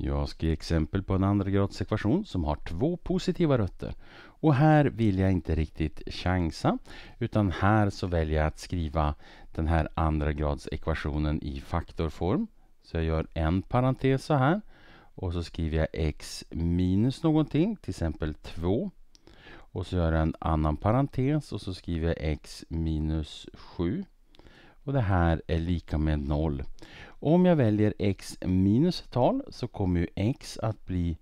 Jag ska ge exempel på en andragradsekvation som har två positiva rötter. Och här vill jag inte riktigt chansa utan här så väljer jag att skriva den här andragradsekvationen i faktorform. Så jag gör en parentes så här och så skriver jag x minus någonting, till exempel 2. Och så gör jag en annan parentes och så skriver jag x minus 7. Och det här är lika med 0. Om jag väljer x minus tal så kommer ju x att bli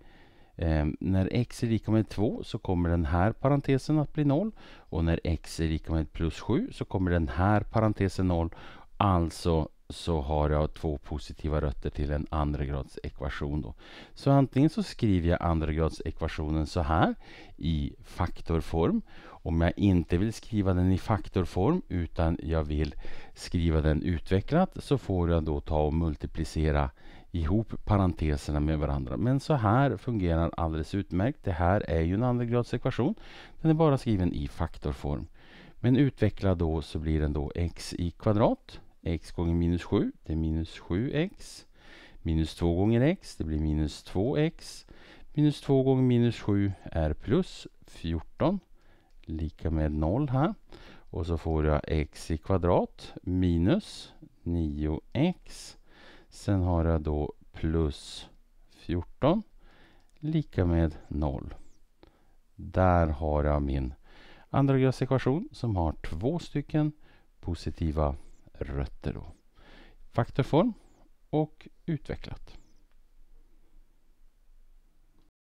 eh, när x är lika med 2 så kommer den här parentesen att bli 0 och när x är lika med plus 7 så kommer den här parentesen 0. Alltså så har jag två positiva rötter till en andragradsekvation. Så antingen så skriver jag andragradsekvationen så här i faktorform. Om jag inte vill skriva den i faktorform utan jag vill skriva den utvecklat så får jag då ta och multiplicera ihop parenteserna med varandra. Men så här fungerar alldeles utmärkt. Det här är ju en andragradsekvation. Den är bara skriven i faktorform. Men utvecklad då så blir den då x i kvadrat x gånger minus 7, det är minus 7x. Minus 2 gånger x, det blir minus 2x. Minus 2 gånger minus 7 är plus 14, lika med 0 här. Och så får jag x i kvadrat minus 9x. Sen har jag då plus 14 lika med 0. Där har jag min andragradsekvation som har två stycken positiva rötter. Då. Faktorform och utvecklat.